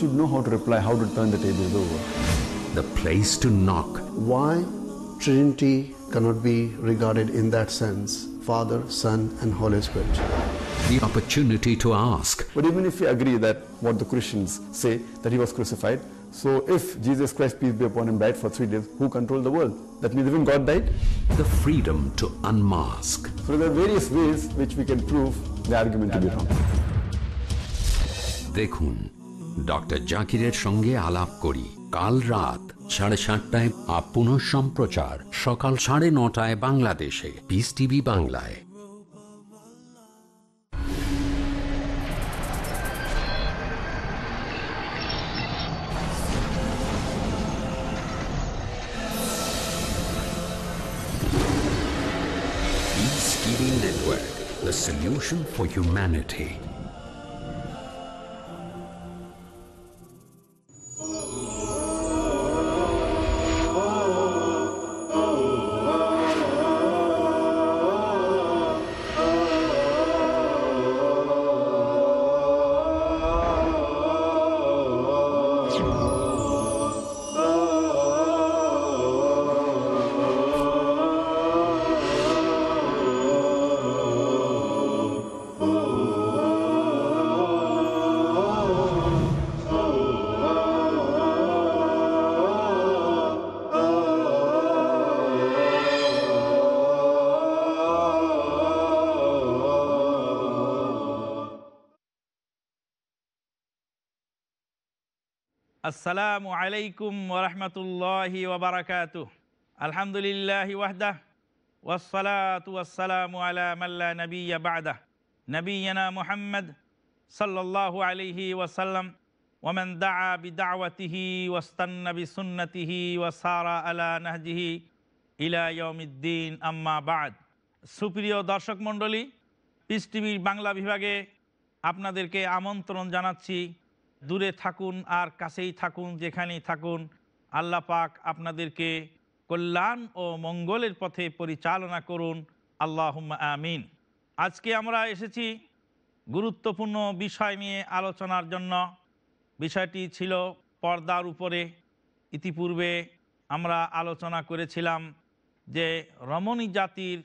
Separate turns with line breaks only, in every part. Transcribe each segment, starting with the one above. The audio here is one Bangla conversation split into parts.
should know how to reply, how to turn the tables over. The place to knock. Why Trinity cannot be regarded in that sense Father, Son, and Holy Spirit. The opportunity to ask.
But even if we agree that what the Christians say, that he was crucified, so if Jesus Christ, peace be upon him, died for three days, who controlled the world?
That means even God died? The freedom to unmask.
So there are various ways which we can prove the argument to be wrong.
দেখুন ডক্টর জাকিরের সঙ্গে আলাপ করি কাল রাত সাড়ে সাতটায় আপ সম্প্রচার সকাল সাড়ে নটায় বাংলাদেশে পিস টিভি বাংলায় Network, the solution for humanity.
আসসালামু আলাইকুম ওরহমতুল্লাহি ওবরাকাত আলহামদুলিল্লাহ ওয়াহদাহ ওয়াসালাতু আসসালামু আলা মাল্লা নবীনা মোহাম্মদ সাল্লাল্লাহু আলাইহি ওয়াসাল্লাম ওমেন দা বিদাওয়িহি ওয়াস্তান্নবি সুন্নতিহি সারা আলা নাহজিহি ইলা ইয়মিদ্দিন আম্মা বাদ সুপ্রিয় দর্শক মণ্ডলী পিস টিভির বাংলা বিভাগে আপনাদেরকে আমন্ত্রণ জানাচ্ছি দূরে থাকুন আর কাছেই থাকুন যেখানেই থাকুন আল্লাহ পাক আপনাদেরকে কল্যাণ ও মঙ্গলের পথে পরিচালনা করুন আল্লাহ আমিন আজকে আমরা এসেছি গুরুত্বপূর্ণ বিষয় নিয়ে আলোচনার জন্য বিষয়টি ছিল পর্দার উপরে ইতিপূর্বে আমরা আলোচনা করেছিলাম যে রমণী জাতির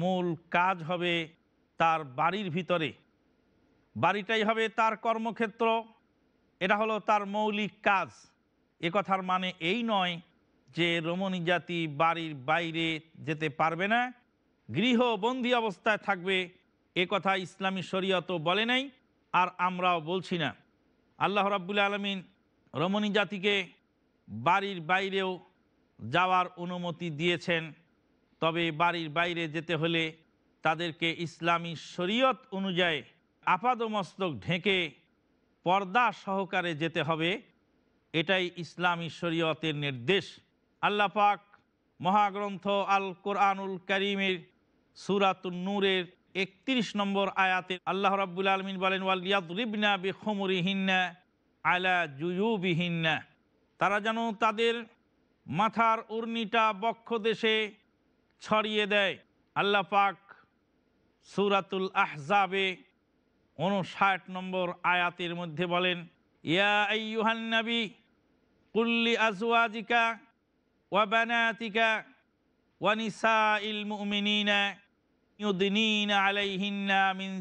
মূল কাজ হবে তার বাড়ির ভিতরে বাড়িটাই হবে তার কর্মক্ষেত্র এটা হলো তার মৌলিক কাজ এ কথার মানে এই নয় যে রমণী জাতি বাড়ির বাইরে যেতে পারবে না গৃহবন্দী অবস্থায় থাকবে এ কথা ইসলামী শরীয়ত বলে নাই আর আমরাও বলছি না আল্লাহ রাবুল আলমিন রমণী জাতিকে বাড়ির বাইরেও যাওয়ার অনুমতি দিয়েছেন তবে বাড়ির বাইরে যেতে হলে তাদেরকে ইসলামী শরীয়ত অনুযায়ী আপাদমস্তক ঢেকে পর্দা সহকারে যেতে হবে এটাই ইসলামী শরীয়তের নির্দেশ আল্লাহ পাক মহাগ্রন্থ আল কোরআনুল করিমের সুরাতুল নূরের একত্রিশ নম্বর আয়াতে আল্লাহ রাবুল আলমিন বলেন ওয়ালিয়াদরিবনা বেখমরিহিনা আলা জুয়ুবিহিনা তারা যেন তাদের মাথার উর্নিটা বক্ষ দেশে ছড়িয়ে দেয় আল্লাহ পাক সুরাতুল আহজাবে উনষাট নম্বর আয়াতের মধ্যে বলেন কুল্লি ওয়ানিসা মিন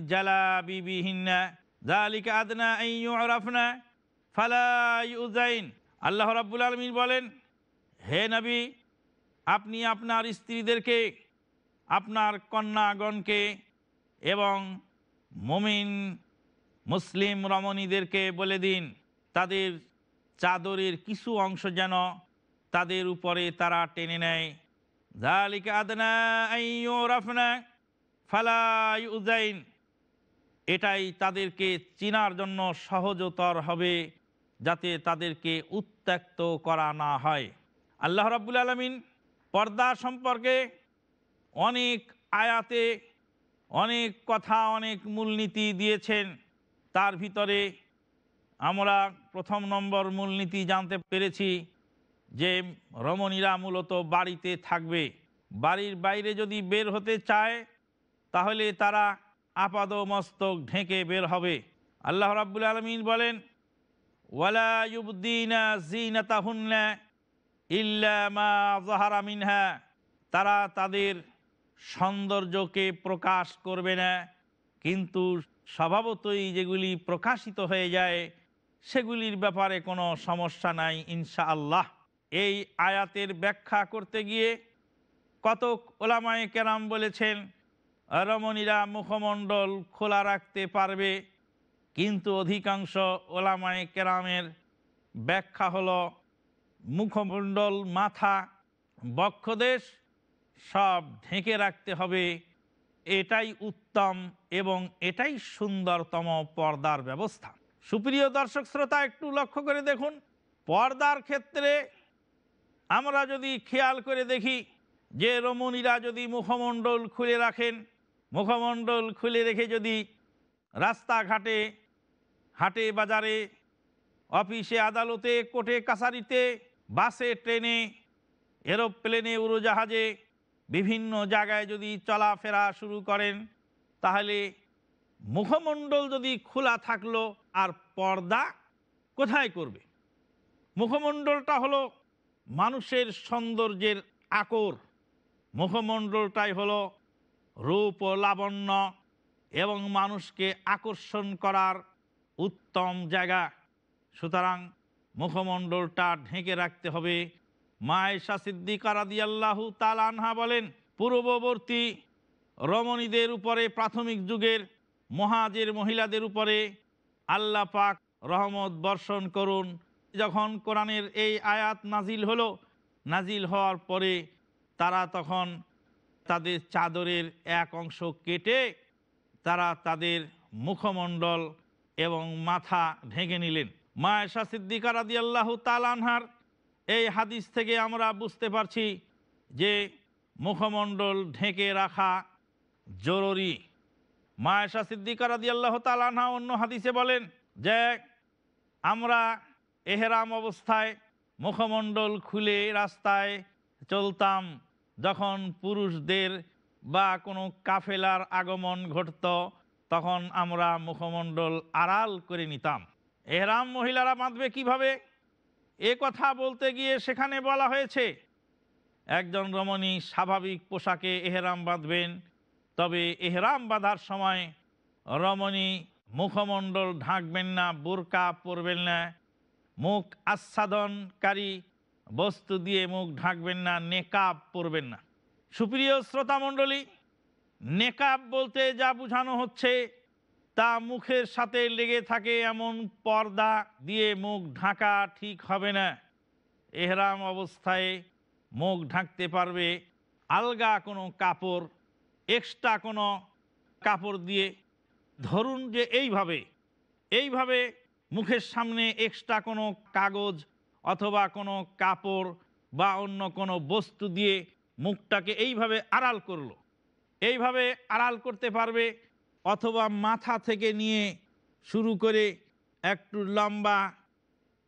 জালিকা আদনা ইউ ফালাইউজাইন আল্লাহ রাবুল আলমিন বলেন হে নবী আপনি আপনার স্ত্রীদেরকে আপনার কন্যাগণকে এবং মুমিন মুসলিম রমণীদেরকে বলে দিন তাদের চাদরের কিছু অংশ যেন তাদের উপরে তারা টেনে নেয় আদনা এটাই তাদেরকে চিনার জন্য সহজতর হবে যাতে তাদেরকে উত্ত্যক্ত করা না হয় আল্লাহ রাবুল আলমিন পর্দা সম্পর্কে অনেক আয়াতে অনেক কথা অনেক মূলনীতি দিয়েছেন তার ভিতরে আমরা প্রথম নম্বর মূলনীতি জানতে পেরেছি যে রমণীরা মূলত বাড়িতে থাকবে বাড়ির বাইরে যদি বের হতে চায় তাহলে তারা আপাদ মস্তক ঢেকে বের হবে আল্লাহ রাবুল আলমিন বলেন ওয়ালাউদ্দিনা ইল্লা মা জহারা মিনহা তারা তাদের সৌন্দর্যকে প্রকাশ করবে না কিন্তু স্বভাবতই যেগুলি প্রকাশিত হয়ে যায় সেগুলির ব্যাপারে কোনো সমস্যা নাই ইনশা আল্লাহ এই আয়াতের ব্যাখ্যা করতে গিয়ে কতক ওলামায় কেরাম বলেছেন রমণীরা মুখমণ্ডল খোলা রাখতে পারবে কিন্তু অধিকাংশ ওলামায় কেরামের ব্যাখ্যা হলো মুখমণ্ডল মাথা বক্ষদেশ সব ঢেকে রাখতে হবে এটাই উত্তম এবং এটাই সুন্দরতম পর্দার ব্যবস্থা সুপ্রিয় দর্শক শ্রোতা একটু লক্ষ্য করে দেখুন পর্দার ক্ষেত্রে আমরা যদি খেয়াল করে দেখি যে রমণীরা যদি মুখমণ্ডল খুলে রাখেন মুখমণ্ডল খুলে রেখে যদি রাস্তাঘাটে হাটে বাজারে অফিসে আদালতে কোর্টে কাছারিতে বাসে ট্রেনে এরোপ্লেনে উড়োজাহাজে বিভিন্ন জায়গায় যদি চলাফেরা শুরু করেন তাহলে মুখমণ্ডল যদি খোলা থাকলো আর পর্দা কোথায় করবে মুখমণ্ডলটা হলো মানুষের সৌন্দর্যের আকর মুখমণ্ডলটাই হলো রূপ লাবণ্য এবং মানুষকে আকর্ষণ করার উত্তম জায়গা সুতরাং মুখমণ্ডলটা ঢেকে রাখতে হবে মায়েশা সিদ্দিকা আল্লাহ তাল আনহা বলেন পূর্ববর্তী রমণীদের উপরে প্রাথমিক যুগের মহাজের মহিলাদের উপরে আল্লাহ পাক রহমত বর্ষণ করুন যখন কোরআনের এই আয়াত নাজিল হলো নাজিল হওয়ার পরে তারা তখন তাদের চাদরের এক অংশ কেটে তারা তাদের মুখমণ্ডল এবং মাথা ঢেকে নিলেন মায়েশা এশা সিদ্দিকা রাদি আল্লাহ আনহার এই হাদিস থেকে আমরা বুঝতে পারছি যে মুখমণ্ডল ঢেকে রাখা জরুরি মায়েশা সিদ্দিকারাদি রাদি আল্লাহ তালানা অন্য হাদিসে বলেন যে আমরা এহেরাম অবস্থায় মুখমণ্ডল খুলে রাস্তায় চলতাম যখন পুরুষদের বা কোনো কাফেলার আগমন ঘটত তখন আমরা মুখমণ্ডল আড়াল করে নিতাম এহরাম মহিলারা বাঁধবে কীভাবে এ কথা বলতে গিয়ে সেখানে বলা হয়েছে একজন রমণী স্বাভাবিক পোশাকে এহেরাম বাঁধবেন তবে এহেরাম বাঁধার সময় রমণী মুখমণ্ডল ঢাকবেন না বোরকা পরবেন না মুখ আচ্ছাদনকারী বস্তু দিয়ে মুখ ঢাকবেন না নেকাব পরবেন না সুপ্রিয় শ্রোতামণ্ডলী নেকাব বলতে যা বোঝানো হচ্ছে তা মুখের সাথে লেগে থাকে এমন পর্দা দিয়ে মুখ ঢাকা ঠিক হবে না এহরাম অবস্থায় মুখ ঢাকতে পারবে আলগা কোনো কাপড় এক্সট্রা কোনো কাপড় দিয়ে ধরুন যে এইভাবে এইভাবে মুখের সামনে এক্সট্রা কোনো কাগজ অথবা কোনো কাপড় বা অন্য কোনো বস্তু দিয়ে মুখটাকে এইভাবে আড়াল করলো এইভাবে আড়াল করতে পারবে অথবা মাথা থেকে নিয়ে শুরু করে একটু লম্বা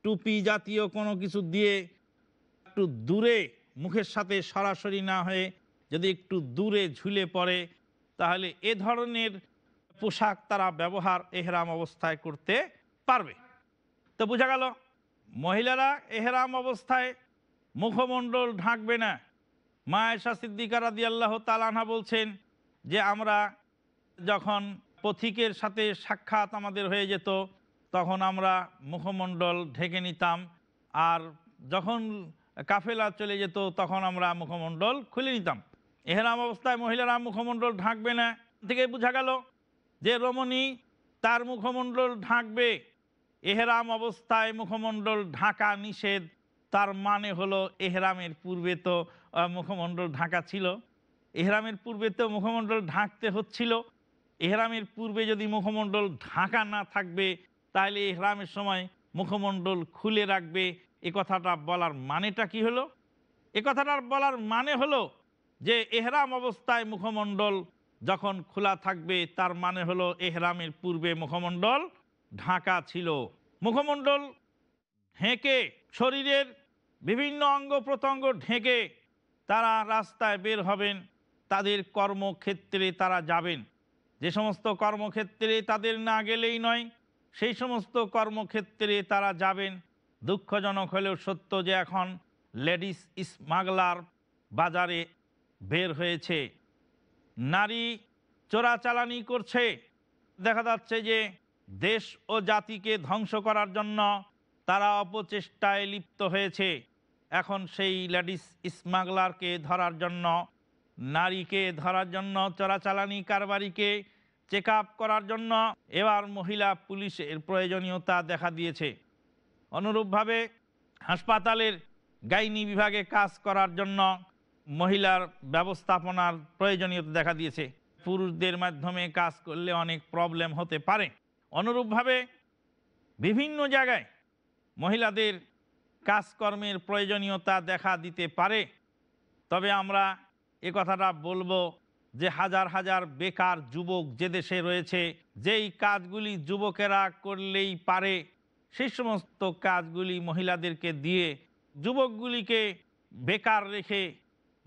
টুপি জাতীয় কোনো কিছু দিয়ে একটু দূরে মুখের সাথে সরাসরি না হয়ে যদি একটু দূরে ঝুলে পড়ে তাহলে এ ধরনের পোশাক তারা ব্যবহার এহরাম অবস্থায় করতে পারবে তো বোঝা গেল মহিলারা এহরাম অবস্থায় মুখমণ্ডল ঢাকবে না মায়েশা সিদ্দিকার দিয়ে আল্লাহ তালানা বলছেন যে আমরা যখন পথিকের সাথে সাক্ষাৎ আমাদের হয়ে যেত তখন আমরা মুখমণ্ডল ঢেকে নিতাম আর যখন কাফেলা চলে যেত তখন আমরা মুখমণ্ডল খুলে নিতাম এহেরাম অবস্থায় মহিলারা মুখমণ্ডল ঢাকবে না থেকে বোঝা গেল যে রমণী তার মুখমণ্ডল ঢাকবে এহেরাম অবস্থায় মুখমণ্ডল ঢাকা নিষেধ তার মানে হলো এহরামের পূর্বে তো মুখমণ্ডল ঢাকা ছিল এহরামের পূর্বে তো মুখমণ্ডল ঢাকতে হচ্ছিল এহরামের পূর্বে যদি মুখমণ্ডল ঢাকা না থাকবে তাহলে এহরামের সময় মুখমণ্ডল খুলে রাখবে এ কথাটা বলার মানেটা কি হলো এ কথাটার বলার মানে হলো যে এহরাম অবস্থায় মুখমণ্ডল যখন খোলা থাকবে তার মানে হলো এহরামের পূর্বে মুখমণ্ডল ঢাকা ছিল মুখমণ্ডল হেঁকে শরীরের বিভিন্ন অঙ্গ প্রত্যঙ্গ ঢেকে তারা রাস্তায় বের হবেন তাদের কর্মক্ষেত্রে তারা যাবেন যে সমস্ত কর্মক্ষেত্রে তাদের না গেলেই নয় সেই সমস্ত কর্মক্ষেত্রে তারা যাবেন দুঃখজনক হলেও সত্য যে এখন লেডিস স্মাগলার বাজারে বের হয়েছে নারী চোরাচালানি করছে দেখা যাচ্ছে যে দেশ ও জাতিকে ধ্বংস করার জন্য তারা অপচেষ্টায় লিপ্ত হয়েছে এখন সেই লেডিস স্মাগলারকে ধরার জন্য নারীকে ধরার জন্য চোরাচালানি কারবারিকে চেক করার জন্য এবার মহিলা পুলিশের প্রয়োজনীয়তা দেখা দিয়েছে অনুরূপভাবে হাসপাতালের গাইনি বিভাগে কাজ করার জন্য মহিলার ব্যবস্থাপনার প্রয়োজনীয়তা দেখা দিয়েছে পুরুষদের মাধ্যমে কাজ করলে অনেক প্রবলেম হতে পারে অনুরূপভাবে বিভিন্ন জায়গায় মহিলাদের কাজকর্মের প্রয়োজনীয়তা দেখা দিতে পারে তবে আমরা এ কথাটা বলবো যে হাজার হাজার বেকার যুবক যে দেশে রয়েছে যেই কাজগুলি যুবকেরা করলেই পারে সেই সমস্ত কাজগুলি মহিলাদেরকে দিয়ে যুবকগুলিকে বেকার রেখে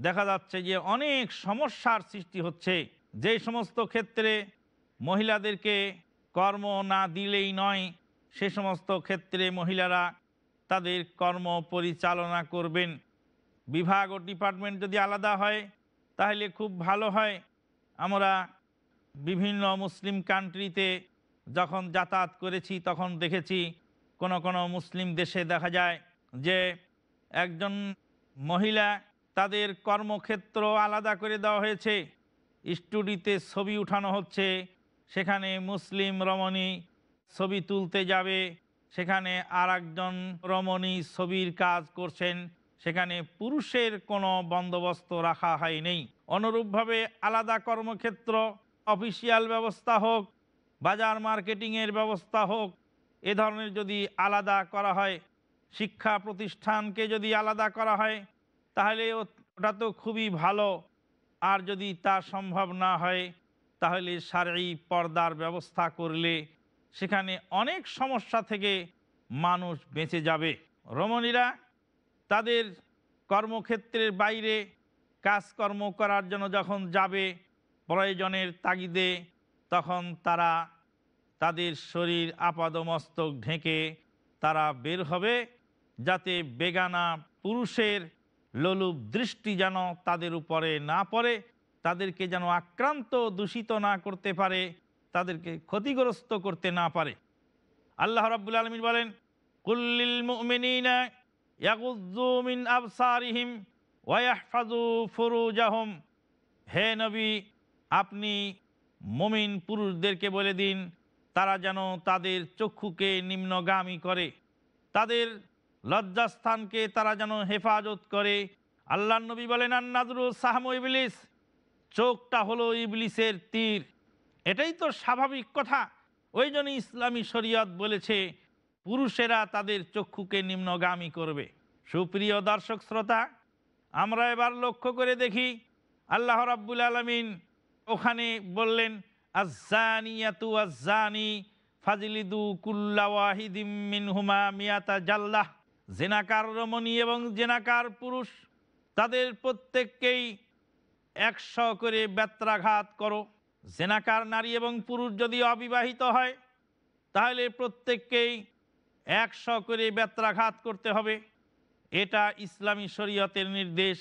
দেখা যাচ্ছে যে অনেক সমস্যার সৃষ্টি হচ্ছে যে সমস্ত ক্ষেত্রে মহিলাদেরকে কর্ম না দিলেই নয় সে সমস্ত ক্ষেত্রে মহিলারা তাদের কর্ম পরিচালনা করবেন বিভাগ ও ডিপার্টমেন্ট যদি আলাদা হয় তাহলে খুব ভালো হয় আমরা বিভিন্ন মুসলিম কান্ট্রিতে যখন যাতায়াত করেছি তখন দেখেছি কোন কোন মুসলিম দেশে দেখা যায় যে একজন মহিলা তাদের কর্মক্ষেত্র আলাদা করে দেওয়া হয়েছে স্টুডিতে ছবি উঠানো হচ্ছে সেখানে মুসলিম রমণী ছবি তুলতে যাবে সেখানে আর একজন রমণী ছবির কাজ করছেন সেখানে পুরুষের কোনো বন্দোবস্ত রাখা হয়নি অনুরূপভাবে আলাদা কর্মক্ষেত্র অফিসিয়াল ব্যবস্থা হোক বাজার মার্কেটিংয়ের ব্যবস্থা হোক এ ধরনের যদি আলাদা করা হয় শিক্ষা প্রতিষ্ঠানকে যদি আলাদা করা হয় তাহলে ওটা তো খুবই ভালো আর যদি তা সম্ভব না হয় তাহলে সারি পর্দার ব্যবস্থা করলে সেখানে অনেক সমস্যা থেকে মানুষ বেঁচে যাবে রমণীরা তাদের কর্মক্ষেত্রের বাইরে কাজকর্ম করার জন্য যখন যাবে প্রয়োজনের তাগিদে তখন তারা তাদের শরীর আপাদমস্তক ঢেকে তারা বের হবে যাতে বেগানা পুরুষের লোলুপ দৃষ্টি যেন তাদের উপরে না পড়ে তাদেরকে যেন আক্রান্ত দূষিত না করতে পারে তাদেরকে ক্ষতিগ্রস্ত করতে না পারে আল্লাহ রাবুল আলমিন বলেন কুল্লিল মুমিনা হে নবী আপনি মমিন পুরুষদেরকে বলে দিন তারা যেন তাদের চক্ষুকে নিম্নগামী করে তাদের লজ্জাস্থানকে তারা যেন হেফাজত করে আল্লাহ নবী বলেন আন্নাদুরু সাহম ইবলিস চোখটা হলো ইবলিসের তীর এটাই তো স্বাভাবিক কথা ওই জন্য ইসলামী শরীয়ত বলেছে পুরুষেরা তাদের চক্ষুকে নিম্নগামী করবে সুপ্রিয় দর্শক শ্রোতা আমরা এবার লক্ষ্য করে দেখি আল্লাহ রাব্বুল আলমিন ওখানে বললেন আজানিয়াতু আজানি ফাজিলিদু কুল্লাহিদিমিন হুমা মিয়াতা জাল্লাহ জেনাকার রমণী এবং জেনাকার পুরুষ তাদের প্রত্যেককেই একশো করে ব্যত্রাঘাত করো জেনাকার নারী এবং পুরুষ যদি অবিবাহিত হয় তাহলে প্রত্যেককেই একশো করে ব্যত্রাঘাত করতে হবে এটা ইসলামী শরীয়তের নির্দেশ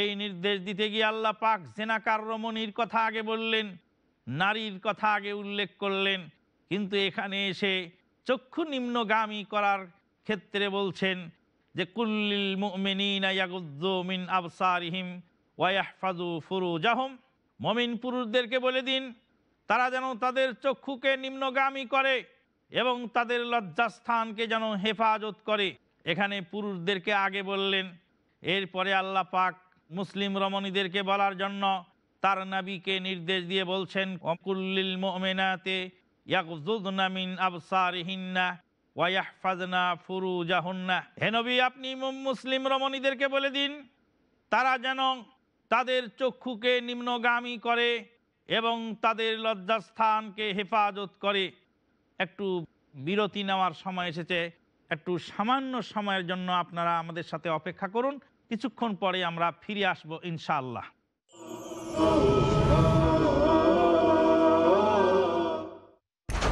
এই নির্দেশ দিতে গিয়ে আল্লাহ পাক জেনাকার রমণীর কথা আগে বললেন নারীর কথা আগে উল্লেখ করলেন কিন্তু এখানে এসে চক্ষু নিম্নগামী করার ক্ষেত্রে বলছেন যে কুল্লিল মিন আবসারিহিম ওয়াহফাজু ফুরুজাহম মমিন পুরুষদেরকে বলে দিন তারা যেন তাদের চক্ষুকে নিম্নগামী করে এবং তাদের লজ্জাস্থানকে যেন হেফাজত করে এখানে পুরুষদেরকে আগে বললেন এরপরে আল্লাহ পাক মুসলিম রমণীদেরকে বলার জন্য তার নাবিকে নির্দেশ দিয়ে বলছেন অকুল্লিল মোমেনাতে ইয়াকুজুদ্নামিন আবসারহিন্না ওয়াহফাজনা হেনবি আপনি মুসলিম রমণীদেরকে বলে দিন তারা যেন তাদের চক্ষুকে নিম্নগামী করে এবং তাদের লজ্জাস্থানকে হেফাজত করে একটু বিরতি নেওয়ার সময় এসেছে একটু সামান্য সময়ের জন্য আপনারা আমাদের সাথে অপেক্ষা করুন কিছুক্ষণ পরে আমরা ফিরে আসবো ইনশাআল্লাহ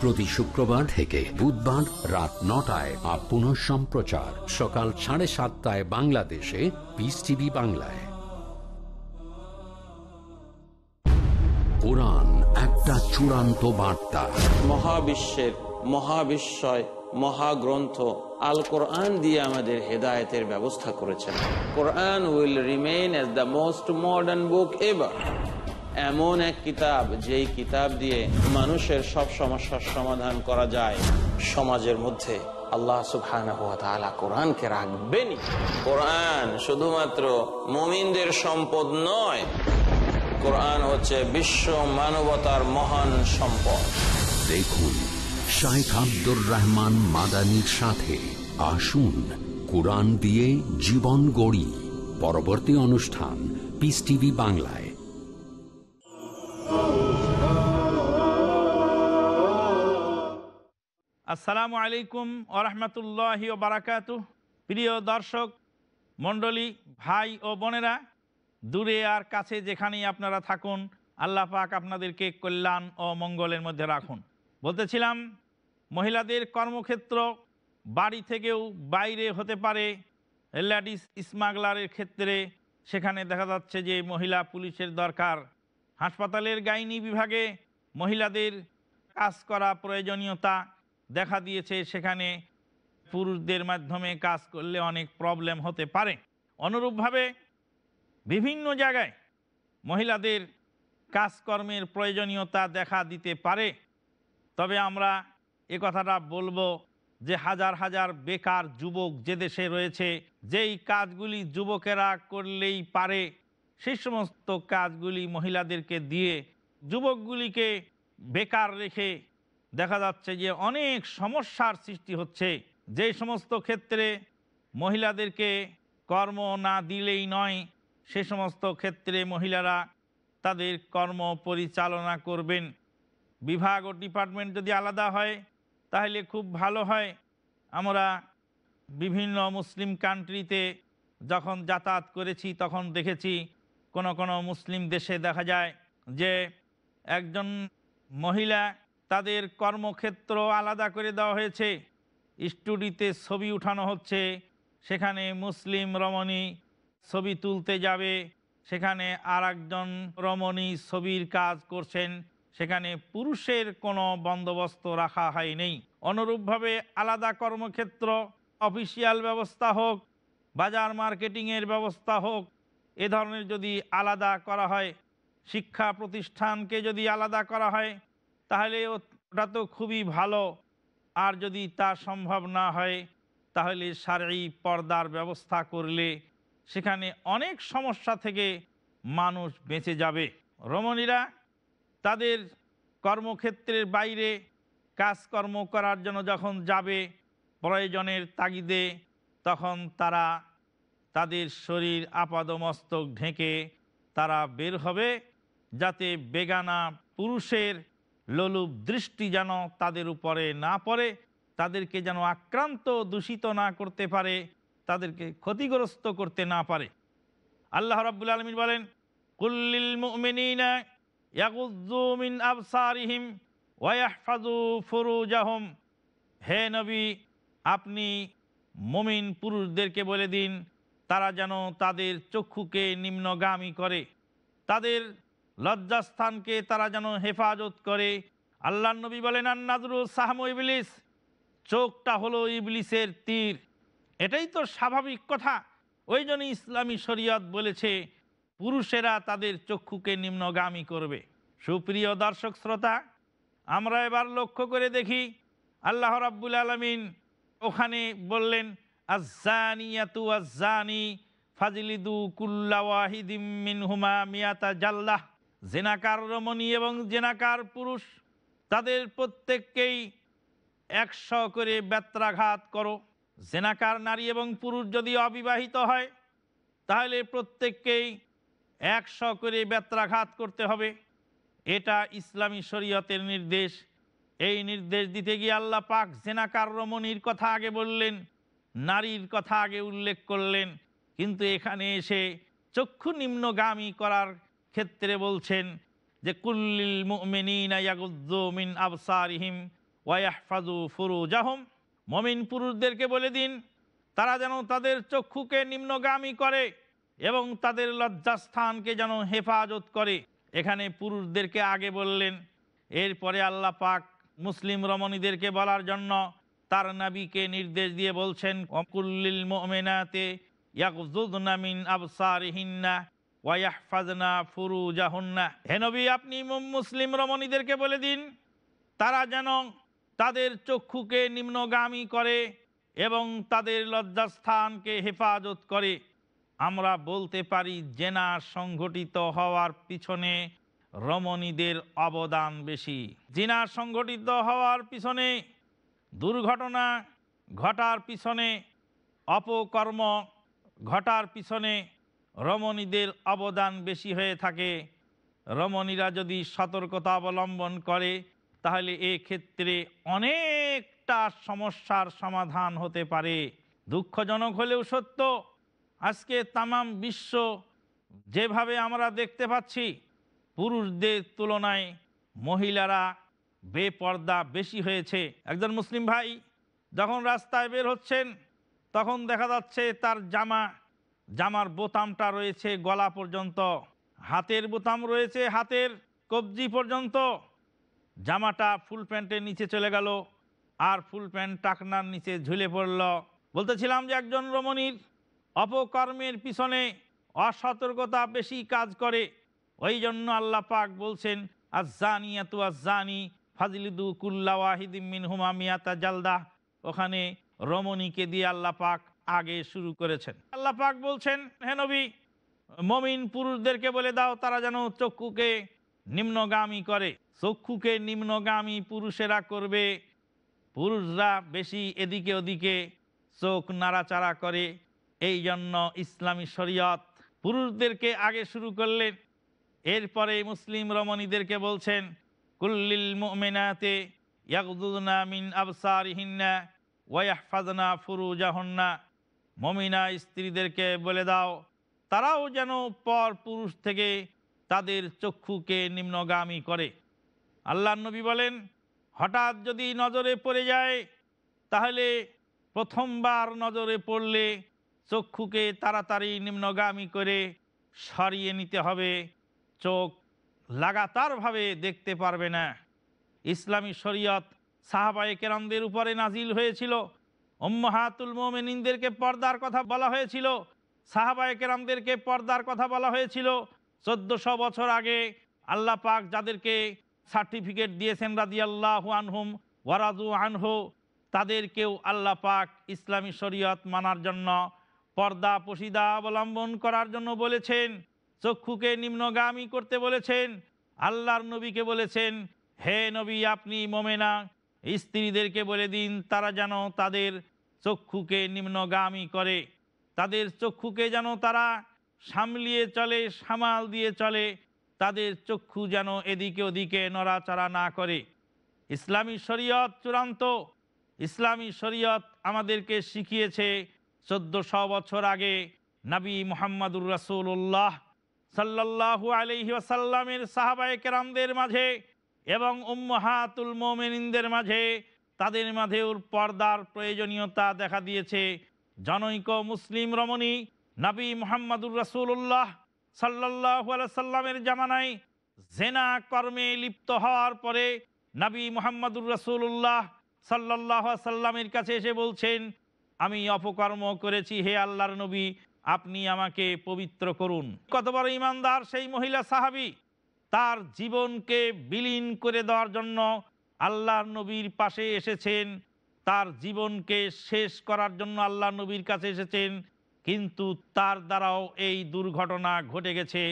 প্রতি শুক্রবার থেকে বুধবার রাত নটায় আর পুনঃ সম্প্রচার সকাল সাড়ে সাতটায় বাংলাদেশে পিস টিভি বাংলায় কোরআন একটা চূড়ান্ত বার্তা
মহাবিশ্বের মহাবিশ্বয় মহাগ্রন্থ আল কোরআন দিয়ে আমাদের হেদায়তের ব্যবস্থা করেছেন Quran will remain as the most modern book ever এমন এক কিতাব যেই কিতাব দিয়ে মানুষের সব সমস্যার সমাধান করা যায় সমাজের মধ্যে আল্লাহ সুখান কোরআনকে রাখবেনি কোরআন শুধুমাত্র মমিনদের সম্পদ নয় কোরআন হচ্ছে বিশ্ব মানবতার মহান সম্পদ
দেখুন শাইখ আব্দুর রহমান মাদানির সাথে আসুন কোরআন দিয়ে জীবন গড়ি পরবর্তী অনুষ্ঠান পিস টিভি বাংলায়
আসসালামু আলাইকুম ওরহমতুল্লাহ ও বারাকাত প্রিয় দর্শক মণ্ডলী ভাই ও বোনেরা দূরে আর কাছে যেখানেই আপনারা থাকুন আল্লাহ পাক আপনাদেরকে কল্যাণ ও মঙ্গলের মধ্যে রাখুন বলতেছিলাম মহিলাদের কর্মক্ষেত্র বাড়ি থেকেও বাইরে হতে পারে লেডিস স্মাগলারের ক্ষেত্রে সেখানে দেখা যাচ্ছে যে মহিলা পুলিশের দরকার হাসপাতালের গাইনি বিভাগে মহিলাদের কাজ করা প্রয়োজনীয়তা দেখা দিয়েছে সেখানে পুরুষদের মাধ্যমে কাজ করলে অনেক প্রবলেম হতে পারে অনুরূপভাবে বিভিন্ন জায়গায় মহিলাদের কাজকর্মের প্রয়োজনীয়তা দেখা দিতে পারে তবে আমরা এ কথাটা বলবো যে হাজার হাজার বেকার যুবক যে দেশে রয়েছে যেই কাজগুলি যুবকেরা করলেই পারে সেই সমস্ত কাজগুলি মহিলাদেরকে দিয়ে যুবকগুলিকে বেকার রেখে দেখা যাচ্ছে যে অনেক সমস্যার সৃষ্টি হচ্ছে যে সমস্ত ক্ষেত্রে মহিলাদেরকে কর্ম না দিলেই নয় সে সমস্ত ক্ষেত্রে মহিলারা তাদের কর্ম পরিচালনা করবেন বিভাগ ও ডিপার্টমেন্ট যদি আলাদা হয় তাহলে খুব ভালো হয় আমরা বিভিন্ন মুসলিম কান্ট্রিতে যখন যাতায়াত করেছি তখন দেখেছি কোন কোন মুসলিম দেশে দেখা যায় যে একজন মহিলা তাদের কর্মক্ষেত্র আলাদা করে দেওয়া হয়েছে স্টুডিতে ছবি উঠানো হচ্ছে সেখানে মুসলিম রমণী ছবি তুলতে যাবে সেখানে আর একজন রমণী ছবির কাজ করছেন সেখানে পুরুষের কোনো বন্দোবস্ত রাখা হয়নি অনুরূপভাবে আলাদা কর্মক্ষেত্র অফিসিয়াল ব্যবস্থা হোক বাজার মার্কেটিংয়ের ব্যবস্থা হোক এ ধরনের যদি আলাদা করা হয় শিক্ষা প্রতিষ্ঠানকে যদি আলাদা করা হয় তাহলে ওটা তো খুবই ভালো আর যদি তা সম্ভব না হয় তাহলে সারি পর্দার ব্যবস্থা করলে সেখানে অনেক সমস্যা থেকে মানুষ বেঁচে যাবে রমণীরা তাদের কর্মক্ষেত্রের বাইরে কাজকর্ম করার জন্য যখন যাবে প্রয়োজনের তাগিদে তখন তারা তাদের শরীর আপাদমস্তক ঢেকে তারা বের হবে যাতে বেগানা পুরুষের লোলুপ দৃষ্টি যেন তাদের উপরে না পড়ে তাদেরকে যেন আক্রান্ত দূষিত না করতে পারে তাদেরকে ক্ষতিগ্রস্ত করতে না পারে আল্লাহ রাবুল আলমিন বলেন কুল্লিল আবসারিহিম ফুরুজাহম হে নবী আপনি মুমিন পুরুষদেরকে বলে দিন তারা যেন তাদের চক্ষুকে নিম্নগামী করে তাদের লজ্জাস্থানকে তারা যেন হেফাজত করে আল্লাহ নবী বলেন আন্নাদরু সাহাম ইবলিস চোখটা হলো ইবলিসের তীর এটাই তো স্বাভাবিক কথা ওই জন্য ইসলামী শরীয়ত বলেছে পুরুষেরা তাদের চক্ষুকে নিম্নগামী করবে সুপ্রিয় দর্শক শ্রোতা আমরা এবার লক্ষ্য করে দেখি আল্লাহ রাব্বুল আলমিন ওখানে বললেন আজানিয়াতু আজানি ফাজিলিদু কুল্লাওয়াহিদিম মিনহুমা মিয়াতা জাল্লাহ জেনাকার রমণী এবং জেনাকার পুরুষ তাদের প্রত্যেককেই একশো করে ব্যত্রাঘাত করো জেনাকার নারী এবং পুরুষ যদি অবিবাহিত হয় তাহলে প্রত্যেককেই একশো করে ব্যত্রাঘাত করতে হবে এটা ইসলামী শরীয়তের নির্দেশ এই নির্দেশ দিতে গিয়ে আল্লাহ পাক জেনাকার রমণীর কথা আগে বললেন নারীর কথা আগে উল্লেখ করলেন কিন্তু এখানে এসে চক্ষু নিম্নগামী করার ক্ষেত্রে বলছেন যে কুল্লিল মুমিন আবসারিহিম ওয়াহফাজু জাহম মমিন পুরুষদেরকে বলে দিন তারা যেন তাদের চক্ষুকে নিম্নগামী করে এবং তাদের লজ্জাস্থানকে যেন হেফাজত করে এখানে পুরুষদেরকে আগে বললেন এরপরে আল্লাহ পাক মুসলিম রমণীদেরকে বলার জন্য তার নাবিকে নির্দেশ দিয়ে বলছেন অকুল্লিল মোমেনাতে ইয়াকুজুদনামিন আবসারহিন্না ওয়াইয়াহফাজনা ফুরু জাহন্না হেনবি আপনি মুসলিম রমণীদেরকে বলে দিন তারা যেন তাদের চক্ষুকে নিম্নগামী করে এবং তাদের লজ্জাস্থানকে হেফাজত করে আমরা বলতে পারি জেনা সংঘটিত হওয়ার পিছনে রমণীদের অবদান বেশি জিনা সংঘটিত হওয়ার পিছনে দুর্ঘটনা ঘটার পিছনে অপকর্ম ঘটার পিছনে রমণীদের অবদান বেশি হয়ে থাকে রমণীরা যদি সতর্কতা অবলম্বন করে তাহলে ক্ষেত্রে অনেকটা সমস্যার সমাধান হতে পারে দুঃখজনক হলেও সত্য আজকে তামাম বিশ্ব যেভাবে আমরা দেখতে পাচ্ছি পুরুষদের তুলনায় মহিলারা বেপর্দা বেশি হয়েছে একজন মুসলিম ভাই যখন রাস্তায় বের হচ্ছেন তখন দেখা যাচ্ছে তার জামা জামার বোতামটা রয়েছে গলা পর্যন্ত হাতের বোতাম রয়েছে হাতের কবজি পর্যন্ত জামাটা ফুল প্যান্টের নিচে চলে গেল আর ফুল প্যান্ট টাকনার নিচে ঝুলে পড়ল বলতেছিলাম যে একজন রমণীর অপকর্মের পিছনে অসতর্কতা বেশি কাজ করে ওই জন্য আল্লাহ পাক বলছেন আজানি আতু আজানি ফাজিলিদু কুল্লা ওয়াহিদিমিন মিয়াতা জালদা ওখানে রমণীকে দিয়ে আল্লাহ পাক আগে শুরু করেছেন আল্লাহ পাক বলছেন হেনবি মমিন পুরুষদেরকে বলে দাও তারা যেন চক্ষুকে নিম্নগামী করে চক্ষুকে নিম্নগামী পুরুষেরা করবে পুরুষরা বেশি এদিকে ওদিকে চোখ নাড়াচাড়া করে এই জন্য ইসলামী শরীয়ত পুরুষদেরকে আগে শুরু করলেন এরপরে মুসলিম রমণীদেরকে বলছেন কুল্লিল মোমেনাতে ইয়াকুদুদনা মিন আবসারিহিন্না ওয়াহফাদনা জাহন্না মমিনা স্ত্রীদেরকে বলে দাও তারাও যেন পর পুরুষ থেকে তাদের চক্ষুকে নিম্নগামী করে আল্লাহ নবী বলেন হঠাৎ যদি নজরে পড়ে যায় তাহলে প্রথমবার নজরে পড়লে চক্ষুকে তাড়াতাড়ি নিম্নগামী করে সরিয়ে নিতে হবে চোখ লাগাতারভাবে দেখতে পারবে না ইসলামী শরীয়ত সাহাবায়ে কেরামদের উপরে নাজিল হয়েছিল উম্মাহাতুল মোমেনিনদেরকে পর্দার কথা বলা হয়েছিল সাহাবায়কেরামদেরকে পর্দার কথা বলা হয়েছিল চোদ্দশো বছর আগে আল্লাহ পাক যাদেরকে সার্টিফিকেট দিয়েছেন রাদি আল্লাহ আনহুম ওয়ারাজু আনহু তাদেরকেও আল্লাহ পাক ইসলামী শরীয়ত মানার জন্য পর্দা পশিদা অবলম্বন করার জন্য বলেছেন চক্ষুকে নিম্নগামী করতে বলেছেন আল্লাহর নবীকে বলেছেন হে নবী আপনি মোমেনা স্ত্রীদেরকে বলে দিন তারা যেন তাদের চক্ষুকে নিম্নগামী করে তাদের চক্ষুকে যেন তারা সামলিয়ে চলে সামাল দিয়ে চলে তাদের চক্ষু যেন এদিকে ওদিকে নড়াচড়া না করে ইসলামী শরীয়ত চূড়ান্ত ইসলামী শরীয়ত আমাদেরকে শিখিয়েছে চোদ্দশো বছর আগে নবী মোহাম্মদুর রাসুল্লাহ সাল্লাহু আলহি আসাল্লামের সাহাবায় কেরামদের মাঝে এবং উম্মাহাতুল মোমেনদের মাঝে তাদের মাঝেও পর্দার প্রয়োজনীয়তা দেখা দিয়েছে জনৈক মুসলিম রমণী নাবি মোহাম্মদুর রাসুল্লাহ সাল্লাহ সাল্লামের জামানায় জেনা কর্মে লিপ্ত হওয়ার পরে নাবি মোহাম্মদুর রাসুল্লাহ সাল্লাহ সাল্লামের কাছে এসে বলছেন আমি অপকর্ম করেছি হে আল্লাহর নবী আপনি আমাকে পবিত্র করুন কত বড় ইমানদার সেই মহিলা সাহাবি তার জীবনকে বিলীন করে দেওয়ার জন্য আল্লাহ নবীর পাশে এসেছেন তার জীবনকে শেষ করার জন্য আল্লাহ নবীর কাছে এসেছেন কিন্তু তার দ্বারাও এই দুর্ঘটনা ঘটে গেছে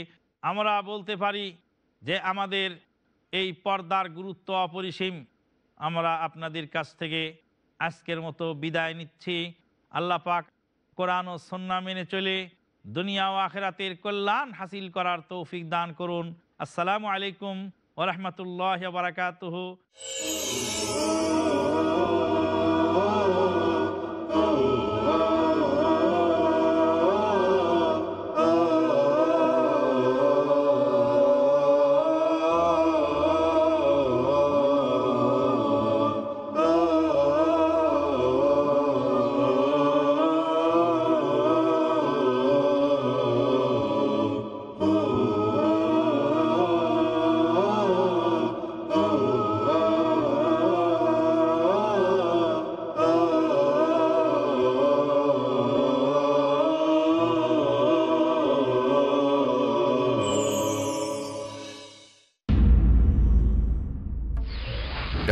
আমরা বলতে পারি যে আমাদের এই পর্দার গুরুত্ব অপরিসীম আমরা আপনাদের কাছ থেকে আজকের মতো বিদায় নিচ্ছি আল্লাহ পাক কোরআন ও সন্না মেনে চলে দুনিয়া ও আখেরাতের কল্যাণ হাসিল করার তৌফিক দান করুন আসসালামু আলাইকুম ওরহমতুল্লাহ বারাকাতহ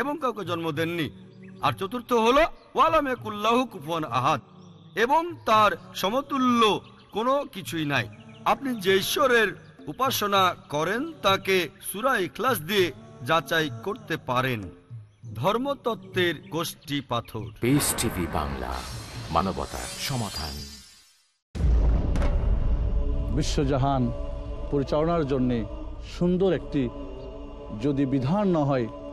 এবং কাউকে জন্ম দেননি আর চতুর্থ হল ওয়ালামে কুফন আহাদ এবং তার সমতুল্য কোনো কিছুই নাই আপনি যে ঈশ্বরের উপাসনা করেন তাকে সুরা ক্লাস দিয়ে যাচাই করতে পারেন ধর্মতত্ত্বের গোষ্ঠী পাথর বেস টিভি বাংলা মানবতার
সমাধান বিশ্বজাহান পরিচালনার জন্যে সুন্দর একটি যদি বিধান না হয়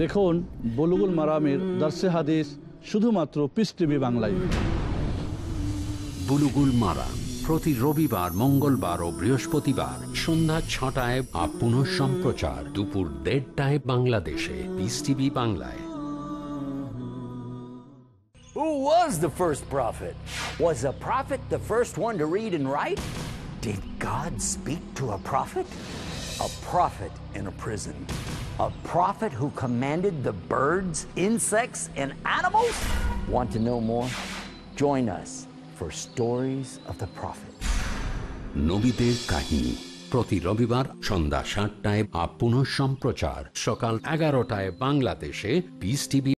দেখুন বলুগুল মারামের দার্সে হাদিস শুধুমাত্র পিস টিভি বাংলায় বুলুগুল মারাম প্রতি
রবিবার মঙ্গলবার ও বৃহস্পতিবার সন্ধ্যা ছটায় আর পুনঃ সম্প্রচার দুপুর দেড়টায় বাংলাদেশে পিস টিভি বাংলায় Who was the first prophet? Was a prophet the first one to read and write? Did God speak to a prophet? A prophet in a prison. A prophet who commanded the birds, insects, and animals? Want to know more? Join us for Stories of the Prophet. নবীদের কাহিনী প্রতি রবিবার সন্ধ্যা সাতটায় আপ পুনঃ সম্প্রচার সকাল এগারোটায় বাংলাদেশে পিস টিভি